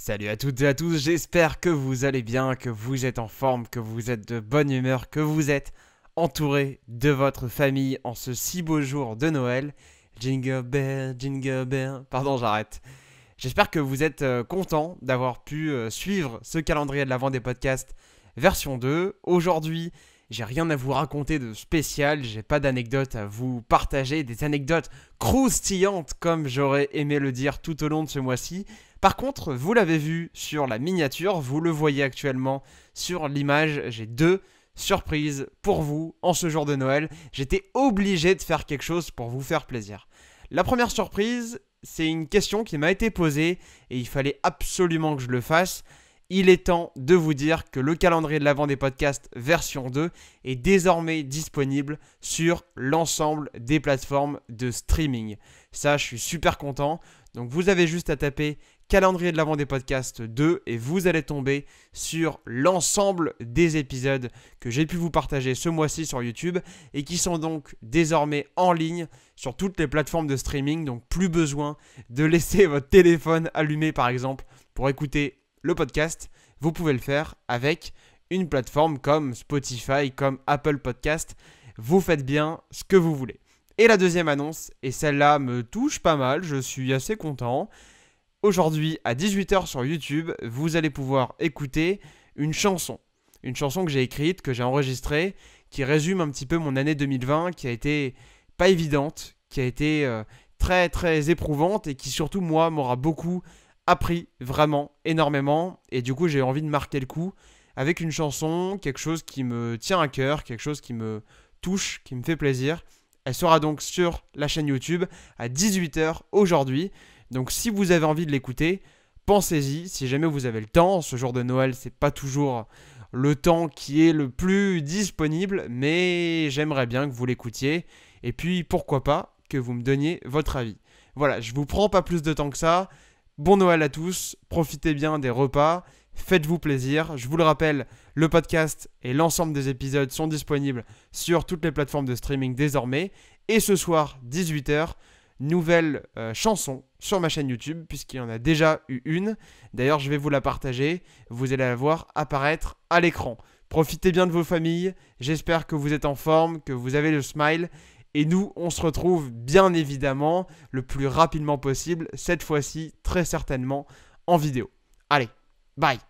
Salut à toutes et à tous, j'espère que vous allez bien, que vous êtes en forme, que vous êtes de bonne humeur, que vous êtes entouré de votre famille en ce si beau jour de Noël. Jingle bell, jingle Pardon, j'arrête. J'espère que vous êtes euh, content d'avoir pu euh, suivre ce calendrier de l'avant des podcasts version 2. Aujourd'hui, j'ai rien à vous raconter de spécial, j'ai pas d'anecdote à vous partager, des anecdotes croustillantes comme j'aurais aimé le dire tout au long de ce mois-ci. Par contre, vous l'avez vu sur la miniature, vous le voyez actuellement sur l'image, j'ai deux surprises pour vous en ce jour de Noël. J'étais obligé de faire quelque chose pour vous faire plaisir. La première surprise, c'est une question qui m'a été posée et il fallait absolument que je le fasse il est temps de vous dire que le calendrier de l'avant des podcasts version 2 est désormais disponible sur l'ensemble des plateformes de streaming. Ça, je suis super content. Donc vous avez juste à taper calendrier de l'avant des podcasts 2 et vous allez tomber sur l'ensemble des épisodes que j'ai pu vous partager ce mois-ci sur YouTube et qui sont donc désormais en ligne sur toutes les plateformes de streaming. Donc plus besoin de laisser votre téléphone allumé par exemple pour écouter le podcast, vous pouvez le faire avec une plateforme comme Spotify, comme Apple Podcast. Vous faites bien ce que vous voulez. Et la deuxième annonce, et celle-là me touche pas mal, je suis assez content. Aujourd'hui, à 18h sur YouTube, vous allez pouvoir écouter une chanson. Une chanson que j'ai écrite, que j'ai enregistrée, qui résume un petit peu mon année 2020, qui a été pas évidente, qui a été euh, très très éprouvante et qui surtout, moi, m'aura beaucoup appris vraiment énormément et du coup j'ai envie de marquer le coup avec une chanson, quelque chose qui me tient à cœur, quelque chose qui me touche, qui me fait plaisir. Elle sera donc sur la chaîne YouTube à 18h aujourd'hui. Donc si vous avez envie de l'écouter, pensez-y, si jamais vous avez le temps, ce jour de Noël, c'est pas toujours le temps qui est le plus disponible, mais j'aimerais bien que vous l'écoutiez et puis pourquoi pas que vous me donniez votre avis. Voilà, je vous prends pas plus de temps que ça. Bon Noël à tous, profitez bien des repas, faites-vous plaisir. Je vous le rappelle, le podcast et l'ensemble des épisodes sont disponibles sur toutes les plateformes de streaming désormais. Et ce soir, 18h, nouvelle euh, chanson sur ma chaîne YouTube, puisqu'il y en a déjà eu une. D'ailleurs, je vais vous la partager, vous allez la voir apparaître à l'écran. Profitez bien de vos familles, j'espère que vous êtes en forme, que vous avez le smile, et nous, on se retrouve bien évidemment le plus rapidement possible, cette fois-ci très certainement en vidéo. Allez, bye